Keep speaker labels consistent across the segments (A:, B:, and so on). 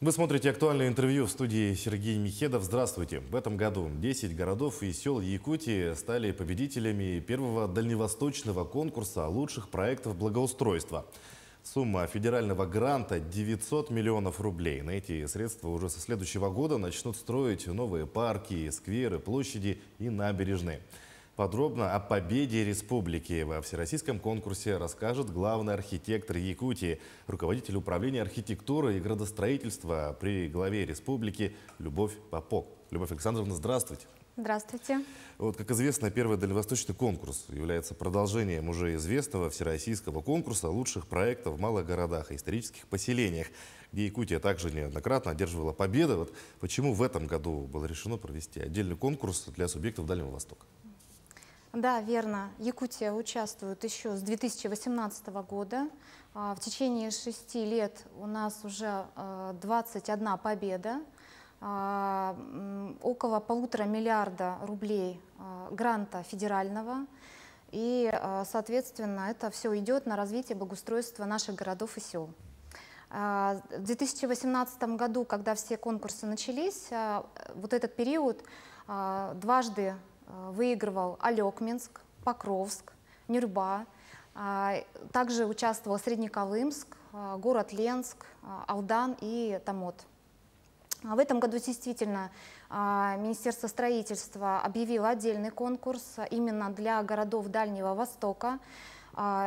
A: Вы смотрите актуальное интервью в студии Сергей Михедов. Здравствуйте. В этом году 10 городов и сел Якутии стали победителями первого дальневосточного конкурса лучших проектов благоустройства. Сумма федерального гранта 900 миллионов рублей. На эти средства уже со следующего года начнут строить новые парки, скверы, площади и набережные. Подробно о победе республики во всероссийском конкурсе расскажет главный архитектор Якутии, руководитель управления архитектуры и градостроительства при главе республики Любовь Попок. Любовь Александровна, здравствуйте.
B: Здравствуйте.
A: Вот, как известно, первый дальневосточный конкурс является продолжением уже известного всероссийского конкурса лучших проектов в малых городах и исторических поселениях, где Якутия также неоднократно одерживала победы. Вот почему в этом году было решено провести отдельный конкурс для субъектов Дальнего Востока?
B: Да, верно. Якутия участвует еще с 2018 года. А, в течение шести лет у нас уже 21 а, победа. А, около полутора миллиарда рублей гранта федерального. И, соответственно, это все идет на развитие благоустройства наших городов и сел. В 2018 году, когда все конкурсы начались, вот этот период дважды Э, выигрывал Олег Минск, Покровск, Нюрба. А, также участвовал Среднеколымск, э, город Ленск, э, Алдан и Тамот. А в этом году действительно а, Министерство строительства объявило отдельный конкурс именно для городов Дальнего Востока.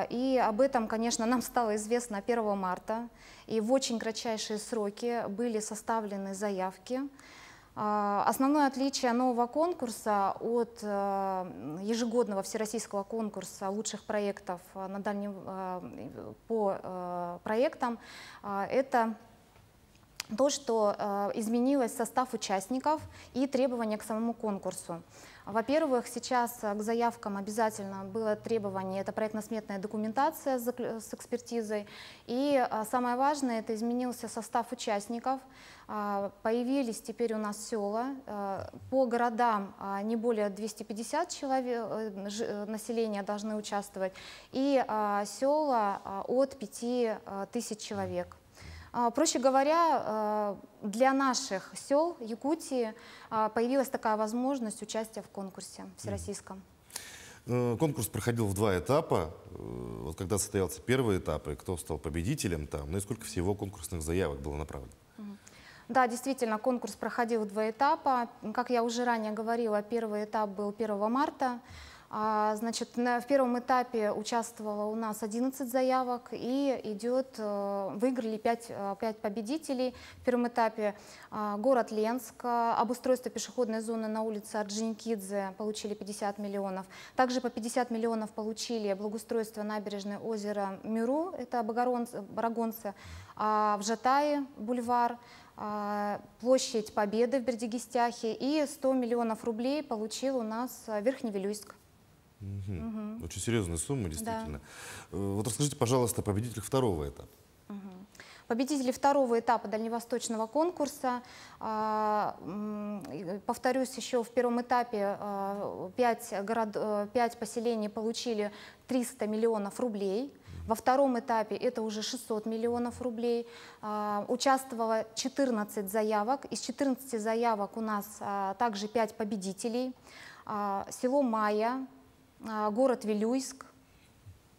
B: И об этом, конечно, нам стало известно 1 марта. И в очень кратчайшие сроки были составлены заявки. А, основное отличие нового конкурса от э, ежегодного всероссийского конкурса лучших проектов э, на дальнем, э, по проектам – это то, что э, изменилось состав участников и требования к самому конкурсу. Во-первых, сейчас э, к заявкам обязательно было требование, это проектно-сметная документация с экспертизой. И э, самое важное, это изменился состав участников. Э, появились теперь у нас села. По городам не более 250 человек, населения должны участвовать. И села от 5 тысяч человек. А, проще говоря, а, для наших сел Якутии а, появилась такая возможность участия в конкурсе всероссийском.
A: Э, конкурс проходил в два этапа. Э, вот когда состоялся первый этап, и кто стал победителем там, ну и сколько всего конкурсных заявок было направлено?
B: Да, действительно, конкурс проходил в два этапа. Как я уже ранее говорила, первый этап был 1 марта. А, значит, в первом этапе участвовало у нас 11 заявок и идет, э, выиграли 5, 5 э, победителей. В первом этапе а, город Ленск, э, обустройство пешеходной зоны на улице Орджоникидзе получили 50 миллионов. Также по 50 миллионов получили благоустройство набережной озера Мюру, это Барагонцы, а, в Жатае бульвар, площадь Победы в Бердигистяхе и 100 миллионов рублей получил у нас Верхневилюйск.
A: Угу. Угу. Очень серьезная сумма, действительно. Да. Э, вот расскажите, пожалуйста, о второго этапа.
B: Угу. Победители второго этапа дальневосточного конкурса, а, повторюсь, еще в первом этапе 5, а, город, 5 э, поселений получили 300 миллионов рублей. Во втором этапе это уже 600 миллионов рублей. А, участвовало 14 заявок. Из 14 заявок у нас также 5 победителей. Село Майя, а, город Вилюйск,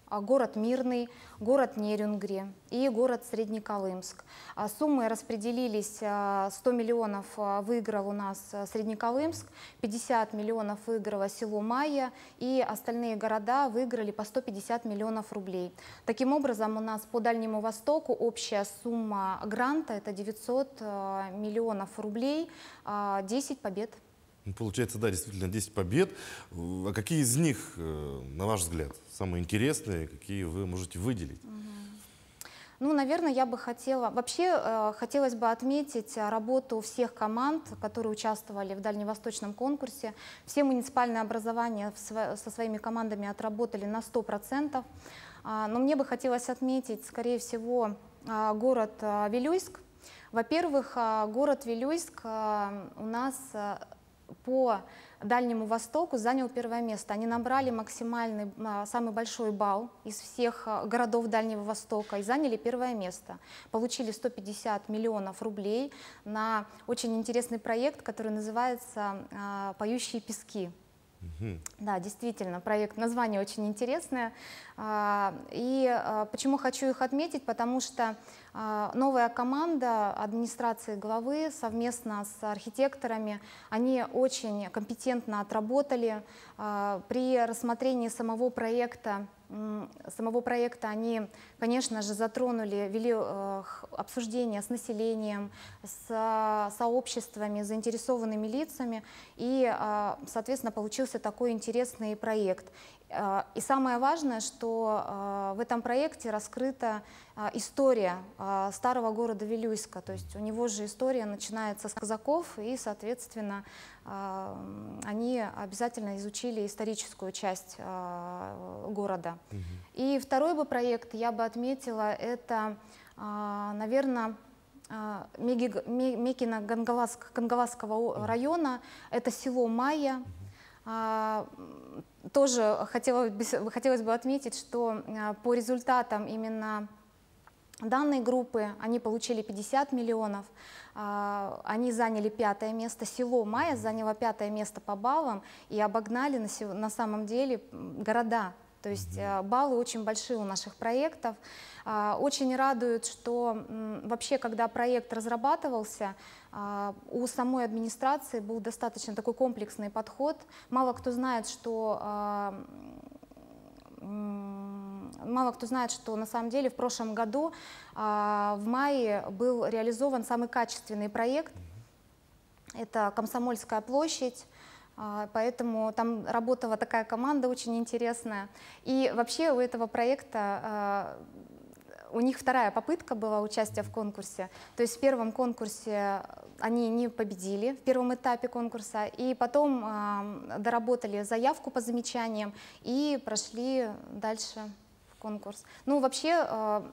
B: а, город Мирный, город Нерюнгри и город Среднеколымск. А, суммы распределились, 100 миллионов выиграл у нас Среднеколымск, 50 миллионов выиграло село Майя и остальные города выиграли по 150 миллионов рублей. Таким образом, у нас по Дальнему Востоку общая сумма гранта – это 900 миллионов рублей, 10 побед.
A: Ну, получается, да, действительно, 10 побед. А какие из них, э, на ваш взгляд, самые интересные, какие вы можете выделить?
B: Ну, наверное, я бы хотела... Вообще, э, хотелось бы отметить работу всех команд, которые участвовали в дальневосточном конкурсе. Все муниципальные образования со своими командами отработали на 100%. Э, а, но мне бы хотелось отметить, скорее всего, а, город э, Вилюйск. Во-первых, город Вилюйск у нас по Дальнему Востоку занял первое место. Они набрали максимальный, а, самый большой балл из всех а, городов Дальнего Востока и заняли первое место. Получили 150 миллионов рублей на очень интересный проект, который называется а, «Поющие пески». Да, действительно, проект, название очень интересное. А, и а, почему хочу их отметить, потому что а, новая команда администрации главы совместно с архитекторами, они очень компетентно отработали. При рассмотрении самого проекта, самого проекта они Конечно же, затронули, вели э, обсуждения с населением, с э, сообществами, заинтересованными лицами, и, э, соответственно, получился такой интересный проект. И самое важное, что в этом проекте раскрыта история старого города Вилюйска. То есть у него же история начинается с казаков, и, соответственно, они обязательно изучили историческую часть города. И второй бы проект я бы отметила, это, а, наверное, а, Мекина Гангаласк, Гангаласского района, это село Майя. А, тоже хотелось бы, хотелось бы отметить, что по результатам именно данной группы они получили 50 миллионов, они заняли пятое место, село Майя заняло пятое место по баллам и обогнали на самом деле города то есть э, баллы очень большие у наших проектов. А, очень радует, что вообще, когда проект разрабатывался, а, у самой администрации был достаточно такой комплексный подход. Мало кто знает, что а, мало кто знает, что на самом деле в прошлом году в мае был реализован самый качественный проект. Это Комсомольская площадь, а, поэтому там работала такая команда очень интересная. И вообще у этого проекта а, у них вторая попытка была участия в конкурсе. То есть в первом конкурсе они не победили, в первом этапе конкурса, и потом а, доработали заявку по замечаниям и прошли дальше в конкурс. Ну, вообще,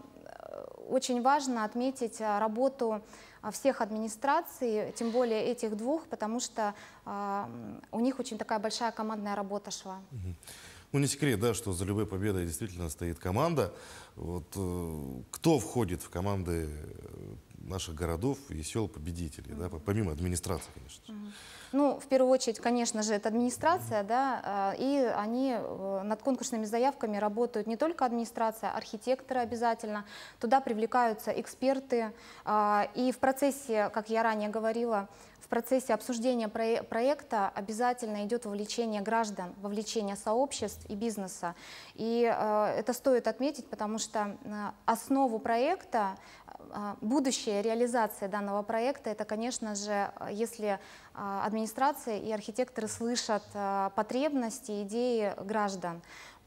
B: очень важно отметить э, работу э, всех администраций, тем более этих двух, потому что э, у них очень такая большая командная работа шла.
A: Ну, не секрет, да, что за любой победой действительно стоит команда. Вот, кто входит в команды наших городов и сел победителей, да, помимо администрации, конечно.
B: Ну, в первую очередь, конечно же, это администрация, да, а, и они э, над конкурсными заявками работают не только администрация, архитекторы обязательно, туда привлекаются эксперты, а, и в процессе, как я ранее говорила, в процессе обсуждения проекта обязательно идет вовлечение граждан, вовлечение сообществ и бизнеса. И э, это стоит отметить, потому что э, основу проекта, э, будущее реализация данного проекта, это, конечно же, если администрация и архитекторы слышат потребности, идеи граждан.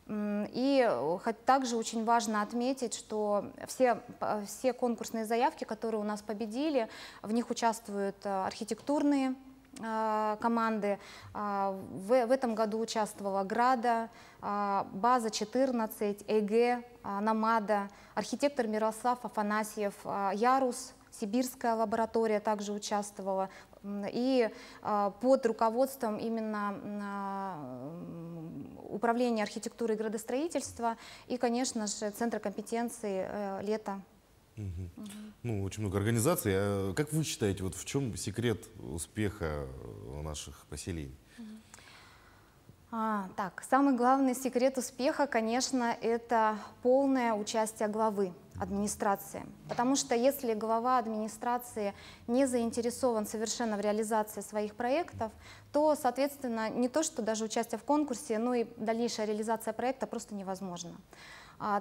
B: И э, также очень важно отметить, что все, э, все конкурсные заявки, которые у нас победили, в них участвуют э, архитектурные команды. А, в, в этом году участвовала «Града», а, «База-14», ЭГ, «Намада», архитектор Мирослав Афанасьев, «Ярус», Сибирская лаборатория также участвовала. И под руководством именно Управления архитектуры и градостроительства и, конечно же, центр компетенции э, «Лето».
A: Угу. Угу. Ну, очень много организаций. А как вы считаете, вот в чем секрет успеха э, наших поселений?
B: А, так, самый главный секрет успеха, конечно, это полное участие главы администрации. Потому что если глава администрации не заинтересован совершенно в реализации своих проектов, то, соответственно, не то, что даже участие в конкурсе, но и дальнейшая реализация проекта просто невозможна.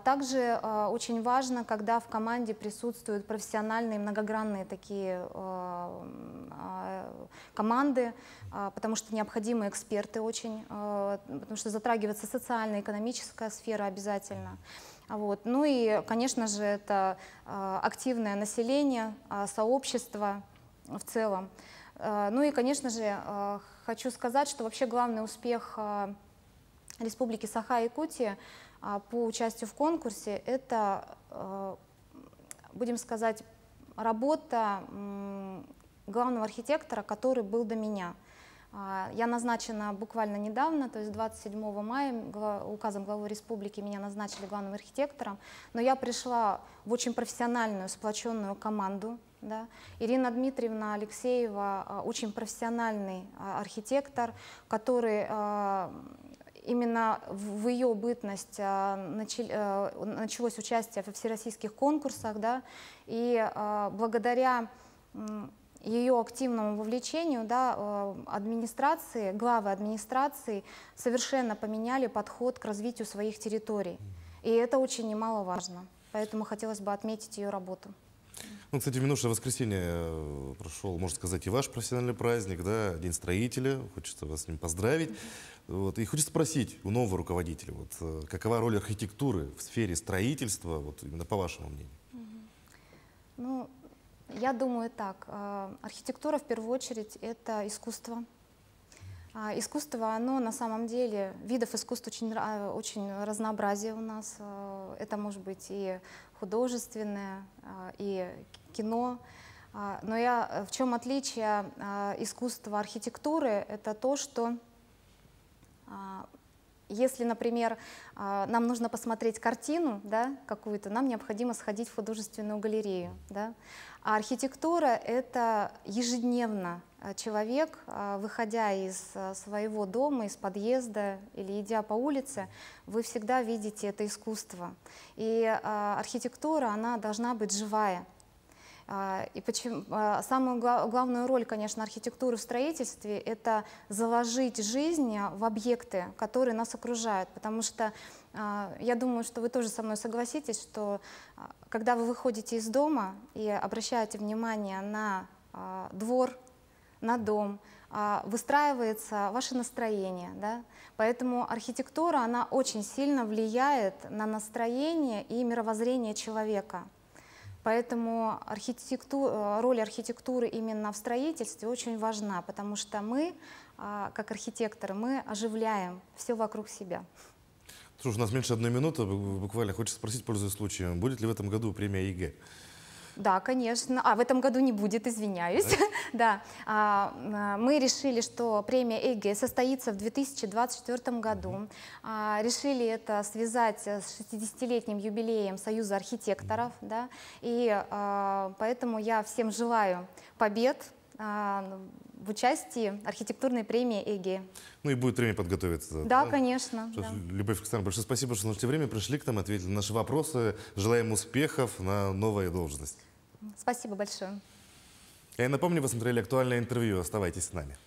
B: Также а, очень важно, когда в команде присутствуют профессиональные, многогранные такие а, а, команды, потому что необходимы эксперты очень, потому что затрагивается социально-экономическая сфера обязательно. Обязательно. Вот. Ну и, конечно же, это а, активное население, а, сообщество в целом. А, ну и, конечно же, хочу сказать, что вообще главный успех Республики Саха-Якутия по участию в конкурсе – это, будем сказать, работа главного архитектора, который был до меня. А, я назначена буквально недавно, то есть 27 мая указом главы республики меня назначили главным архитектором, но я пришла в очень профессиональную, сплоченную команду. Да. Ирина Дмитриевна Алексеева а, очень профессиональный а, архитектор, который именно в ее бытность началось участие во всероссийских конкурсах, да, и благодаря ее активному вовлечению да, э, администрации, главы администрации совершенно поменяли подход к развитию своих территорий. И это очень немаловажно. Поэтому хотелось бы отметить ее работу.
A: Ну, кстати, минувшее воскресенье э, прошел, можно сказать, и ваш профессиональный праздник, да, День строителя. Хочется вас с ним поздравить. Вот, и хочется спросить у нового руководителя, вот, э, какова роль архитектуры в сфере строительства, вот, именно по вашему мнению?
B: Ну, я думаю так, э, архитектура в первую очередь это искусство. А, искусство, оно на самом деле, видов искусств очень, очень разнообразие у нас. Э, это может быть и художественное, э, и кино. А, но я, в чем отличие искусства архитектуры, это то, что если, например, а, нам нужно посмотреть картину да, какую-то, нам необходимо сходить в художественную галерею. Да? А архитектура — это ежедневно а, человек, а, выходя из своего дома, из подъезда или идя по улице, вы всегда видите это искусство. И архитектура, она должна быть живая. А, и почему, а, самую главную роль, конечно, архитектуры в строительстве – это заложить жизнь а, в объекты, которые нас окружают. Потому что я думаю, что вы тоже со мной согласитесь, что когда вы выходите из дома и обращаете внимание на двор, на дом, выстраивается ваше настроение. Да? Поэтому архитектура, она очень сильно влияет на настроение и мировоззрение человека. Поэтому архитекту... Э, роль архитектуры именно в строительстве очень важна, потому что мы, а, как архитекторы, мы оживляем все вокруг себя.
A: Слушай, у нас меньше одной минуты, буквально хочется спросить, пользуясь случаем, будет ли в этом году премия ЕГЭ?
B: Да, конечно. А в этом году не будет, извиняюсь. Да. да. А, а, мы решили, что премия Эйге состоится в 2024 году. А, решили это связать с 60-летним юбилеем Союза архитекторов. Да. И поэтому я всем желаю побед, а, в участии архитектурной премии ЭГЕ.
A: Ну и будет время подготовиться. Да, да? конечно. Что, да. Любовь Александровна, большое спасибо, что нашли время, пришли к нам, ответили на наши вопросы. Желаем успехов на новой должности.
B: Спасибо большое.
A: Я напомню, вы смотрели актуальное интервью. Оставайтесь с нами.